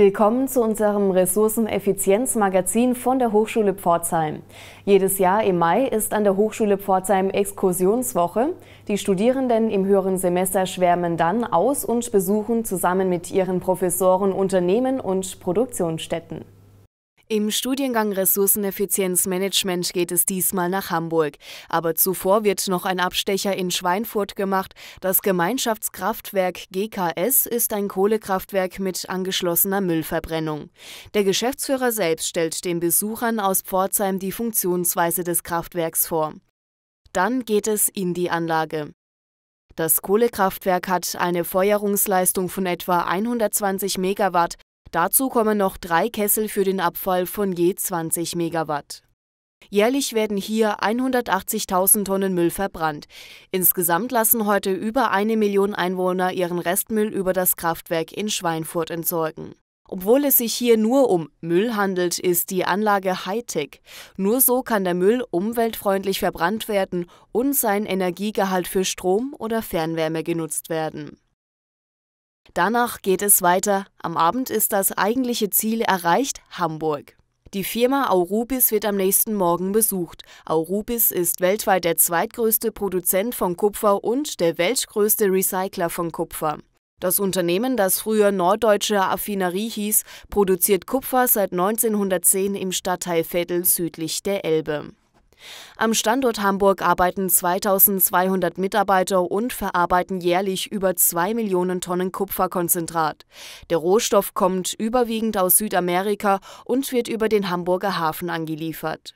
Willkommen zu unserem Ressourceneffizienzmagazin von der Hochschule Pforzheim. Jedes Jahr im Mai ist an der Hochschule Pforzheim Exkursionswoche. Die Studierenden im höheren Semester schwärmen dann aus und besuchen zusammen mit ihren Professoren Unternehmen und Produktionsstätten. Im Studiengang Ressourceneffizienzmanagement geht es diesmal nach Hamburg. Aber zuvor wird noch ein Abstecher in Schweinfurt gemacht. Das Gemeinschaftskraftwerk GKS ist ein Kohlekraftwerk mit angeschlossener Müllverbrennung. Der Geschäftsführer selbst stellt den Besuchern aus Pforzheim die Funktionsweise des Kraftwerks vor. Dann geht es in die Anlage. Das Kohlekraftwerk hat eine Feuerungsleistung von etwa 120 Megawatt Dazu kommen noch drei Kessel für den Abfall von je 20 Megawatt. Jährlich werden hier 180.000 Tonnen Müll verbrannt. Insgesamt lassen heute über eine Million Einwohner ihren Restmüll über das Kraftwerk in Schweinfurt entsorgen. Obwohl es sich hier nur um Müll handelt, ist die Anlage Hightech. Nur so kann der Müll umweltfreundlich verbrannt werden und sein Energiegehalt für Strom oder Fernwärme genutzt werden. Danach geht es weiter. Am Abend ist das eigentliche Ziel erreicht, Hamburg. Die Firma Aurubis wird am nächsten Morgen besucht. Aurubis ist weltweit der zweitgrößte Produzent von Kupfer und der weltgrößte Recycler von Kupfer. Das Unternehmen, das früher Norddeutsche Affinerie hieß, produziert Kupfer seit 1910 im Stadtteil Vettel südlich der Elbe. Am Standort Hamburg arbeiten 2200 Mitarbeiter und verarbeiten jährlich über 2 Millionen Tonnen Kupferkonzentrat. Der Rohstoff kommt überwiegend aus Südamerika und wird über den Hamburger Hafen angeliefert.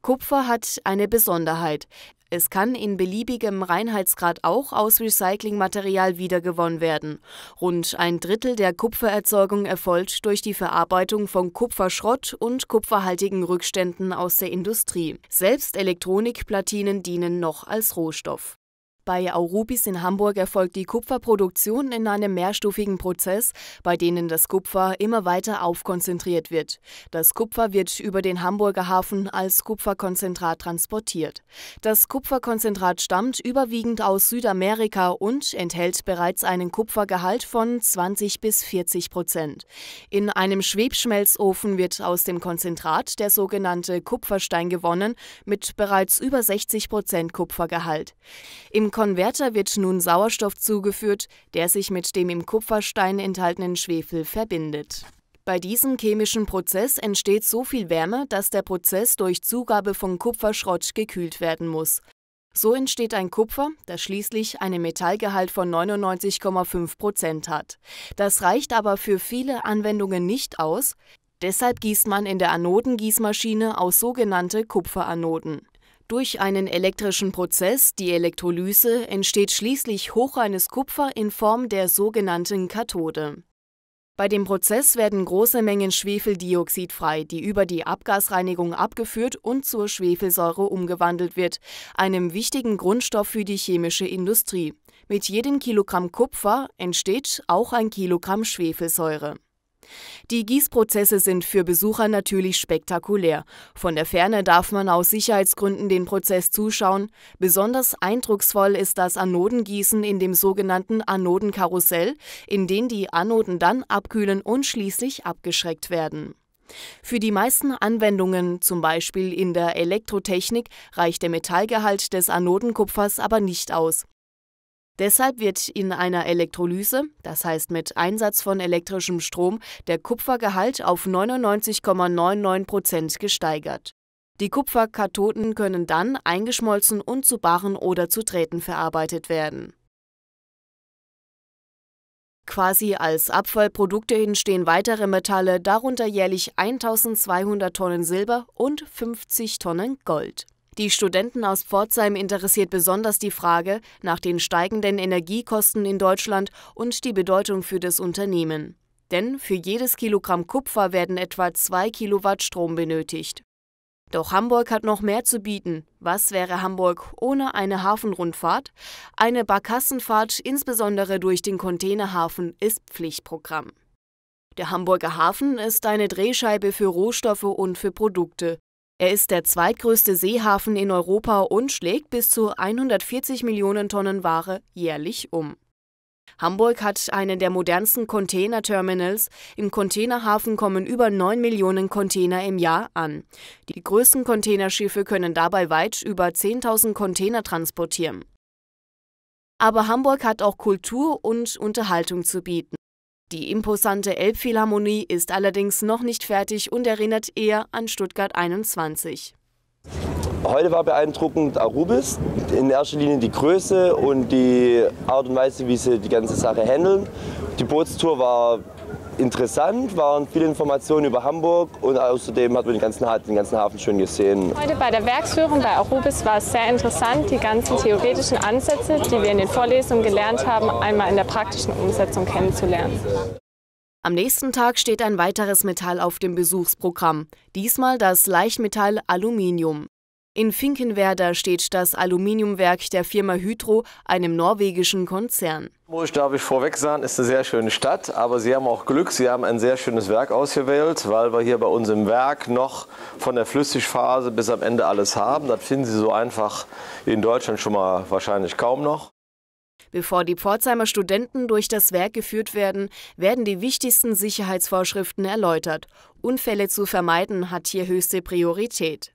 Kupfer hat eine Besonderheit. Es kann in beliebigem Reinheitsgrad auch aus Recyclingmaterial wiedergewonnen werden. Rund ein Drittel der Kupfererzeugung erfolgt durch die Verarbeitung von Kupferschrott und kupferhaltigen Rückständen aus der Industrie. Selbst Elektronikplatinen dienen noch als Rohstoff. Bei Aurubis in Hamburg erfolgt die Kupferproduktion in einem mehrstufigen Prozess, bei denen das Kupfer immer weiter aufkonzentriert wird. Das Kupfer wird über den Hamburger Hafen als Kupferkonzentrat transportiert. Das Kupferkonzentrat stammt überwiegend aus Südamerika und enthält bereits einen Kupfergehalt von 20 bis 40 Prozent. In einem Schwebschmelzofen wird aus dem Konzentrat der sogenannte Kupferstein gewonnen mit bereits über 60 Prozent Kupfergehalt. Im Konverter wird nun Sauerstoff zugeführt, der sich mit dem im Kupferstein enthaltenen Schwefel verbindet. Bei diesem chemischen Prozess entsteht so viel Wärme, dass der Prozess durch Zugabe von Kupferschrott gekühlt werden muss. So entsteht ein Kupfer, das schließlich einen Metallgehalt von 99,5 Prozent hat. Das reicht aber für viele Anwendungen nicht aus, deshalb gießt man in der Anodengießmaschine aus sogenannte Kupferanoden. Durch einen elektrischen Prozess, die Elektrolyse, entsteht schließlich hochreines Kupfer in Form der sogenannten Kathode. Bei dem Prozess werden große Mengen Schwefeldioxid frei, die über die Abgasreinigung abgeführt und zur Schwefelsäure umgewandelt wird, einem wichtigen Grundstoff für die chemische Industrie. Mit jedem Kilogramm Kupfer entsteht auch ein Kilogramm Schwefelsäure. Die Gießprozesse sind für Besucher natürlich spektakulär. Von der Ferne darf man aus Sicherheitsgründen den Prozess zuschauen. Besonders eindrucksvoll ist das Anodengießen in dem sogenannten Anodenkarussell, in dem die Anoden dann abkühlen und schließlich abgeschreckt werden. Für die meisten Anwendungen, zum Beispiel in der Elektrotechnik, reicht der Metallgehalt des Anodenkupfers aber nicht aus. Deshalb wird in einer Elektrolyse, das heißt mit Einsatz von elektrischem Strom, der Kupfergehalt auf 99,99 Prozent gesteigert. Die Kupferkathoden können dann eingeschmolzen und zu Barren oder zu Träten verarbeitet werden. Quasi als Abfallprodukte entstehen weitere Metalle, darunter jährlich 1200 Tonnen Silber und 50 Tonnen Gold. Die Studenten aus Pforzheim interessiert besonders die Frage nach den steigenden Energiekosten in Deutschland und die Bedeutung für das Unternehmen. Denn für jedes Kilogramm Kupfer werden etwa zwei Kilowatt Strom benötigt. Doch Hamburg hat noch mehr zu bieten. Was wäre Hamburg ohne eine Hafenrundfahrt? Eine Barkassenfahrt, insbesondere durch den Containerhafen, ist Pflichtprogramm. Der Hamburger Hafen ist eine Drehscheibe für Rohstoffe und für Produkte. Er ist der zweitgrößte Seehafen in Europa und schlägt bis zu 140 Millionen Tonnen Ware jährlich um. Hamburg hat einen der modernsten Containerterminals. Im Containerhafen kommen über 9 Millionen Container im Jahr an. Die größten Containerschiffe können dabei weit über 10.000 Container transportieren. Aber Hamburg hat auch Kultur und Unterhaltung zu bieten. Die imposante Elbphilharmonie ist allerdings noch nicht fertig und erinnert eher an Stuttgart 21. Heute war beeindruckend Arubis, in erster Linie die Größe und die Art und Weise, wie sie die ganze Sache handeln. Die Bootstour war interessant, waren viele Informationen über Hamburg und außerdem hat man den ganzen, den ganzen Hafen schön gesehen. Heute bei der Werksführung bei Arubis war es sehr interessant, die ganzen theoretischen Ansätze, die wir in den Vorlesungen gelernt haben, einmal in der praktischen Umsetzung kennenzulernen. Am nächsten Tag steht ein weiteres Metall auf dem Besuchsprogramm, diesmal das Leichtmetall Aluminium. In Finkenwerder steht das Aluminiumwerk der Firma Hydro, einem norwegischen Konzern. Muss ich, glaube ich, vorweg sagen, ist eine sehr schöne Stadt, aber Sie haben auch Glück, Sie haben ein sehr schönes Werk ausgewählt, weil wir hier bei uns im Werk noch von der Flüssigphase bis am Ende alles haben. Das finden Sie so einfach in Deutschland schon mal wahrscheinlich kaum noch. Bevor die Pforzheimer Studenten durch das Werk geführt werden, werden die wichtigsten Sicherheitsvorschriften erläutert. Unfälle zu vermeiden hat hier höchste Priorität.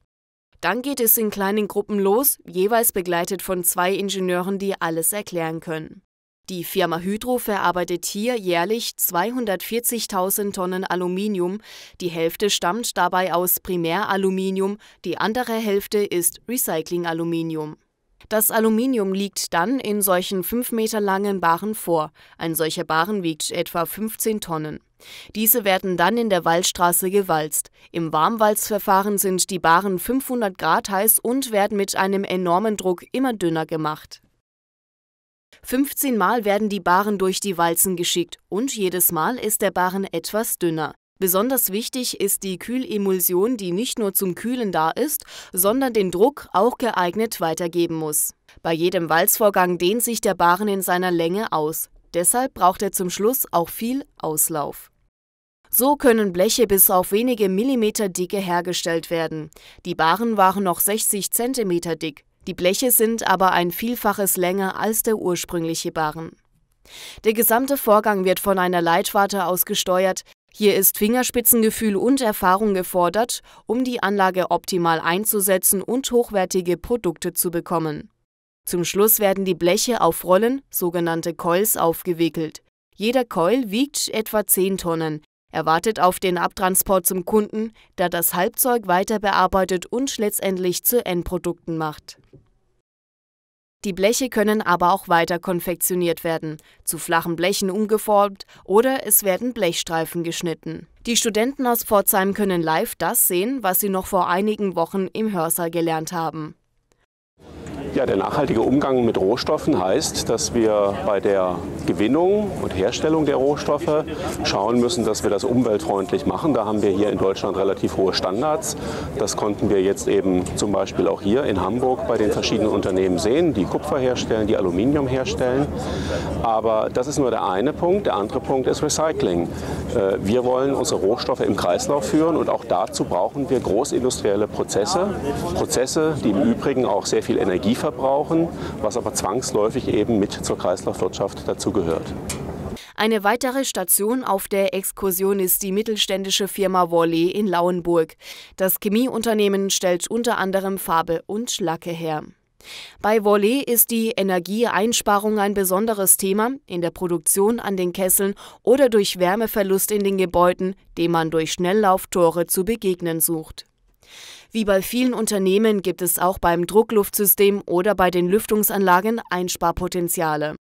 Dann geht es in kleinen Gruppen los, jeweils begleitet von zwei Ingenieuren, die alles erklären können. Die Firma Hydro verarbeitet hier jährlich 240.000 Tonnen Aluminium. Die Hälfte stammt dabei aus Primäraluminium, die andere Hälfte ist Recyclingaluminium. Das Aluminium liegt dann in solchen 5 Meter langen Baren vor. Ein solcher Baren wiegt etwa 15 Tonnen. Diese werden dann in der Waldstraße gewalzt. Im Warmwalzverfahren sind die Bahren 500 Grad heiß und werden mit einem enormen Druck immer dünner gemacht. 15 Mal werden die Bahren durch die Walzen geschickt und jedes Mal ist der Bahren etwas dünner. Besonders wichtig ist die Kühlemulsion, die nicht nur zum Kühlen da ist, sondern den Druck auch geeignet weitergeben muss. Bei jedem Walzvorgang dehnt sich der Baren in seiner Länge aus. Deshalb braucht er zum Schluss auch viel Auslauf. So können Bleche bis auf wenige Millimeter Dicke hergestellt werden. Die Bahren waren noch 60 cm dick. Die Bleche sind aber ein Vielfaches länger als der ursprüngliche Barren. Der gesamte Vorgang wird von einer Leitwarte aus gesteuert. Hier ist Fingerspitzengefühl und Erfahrung gefordert, um die Anlage optimal einzusetzen und hochwertige Produkte zu bekommen. Zum Schluss werden die Bleche auf Rollen, sogenannte Coils, aufgewickelt. Jeder Coil wiegt etwa 10 Tonnen. Er wartet auf den Abtransport zum Kunden, der das Halbzeug weiter bearbeitet und letztendlich zu Endprodukten macht. Die Bleche können aber auch weiter konfektioniert werden, zu flachen Blechen umgeformt oder es werden Blechstreifen geschnitten. Die Studenten aus Pforzheim können live das sehen, was sie noch vor einigen Wochen im Hörsaal gelernt haben. Ja, der nachhaltige Umgang mit Rohstoffen heißt, dass wir bei der Gewinnung und Herstellung der Rohstoffe schauen müssen, dass wir das umweltfreundlich machen. Da haben wir hier in Deutschland relativ hohe Standards. Das konnten wir jetzt eben zum Beispiel auch hier in Hamburg bei den verschiedenen Unternehmen sehen, die Kupfer herstellen, die Aluminium herstellen. Aber das ist nur der eine Punkt. Der andere Punkt ist Recycling. Äh, wir wollen unsere Rohstoffe im Kreislauf führen und auch dazu brauchen wir großindustrielle Prozesse. Prozesse, die im Übrigen auch sehr viel Energie verbrauchen verbrauchen, was aber zwangsläufig eben mit zur Kreislaufwirtschaft dazugehört. Eine weitere Station auf der Exkursion ist die mittelständische Firma Wolle in Lauenburg. Das Chemieunternehmen stellt unter anderem Farbe und Lacke her. Bei Wolle ist die Energieeinsparung ein besonderes Thema in der Produktion an den Kesseln oder durch Wärmeverlust in den Gebäuden, dem man durch Schnelllauftore zu begegnen sucht. Wie bei vielen Unternehmen gibt es auch beim Druckluftsystem oder bei den Lüftungsanlagen Einsparpotenziale.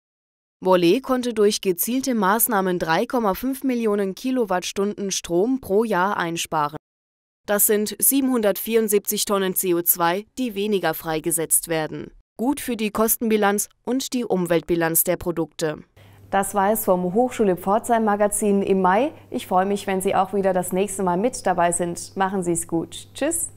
Wolle konnte durch gezielte Maßnahmen 3,5 Millionen Kilowattstunden Strom pro Jahr einsparen. Das sind 774 Tonnen CO2, die weniger freigesetzt werden. Gut für die Kostenbilanz und die Umweltbilanz der Produkte. Das war es vom Hochschule Pforzheim Magazin im Mai. Ich freue mich, wenn Sie auch wieder das nächste Mal mit dabei sind. Machen Sie es gut. Tschüss.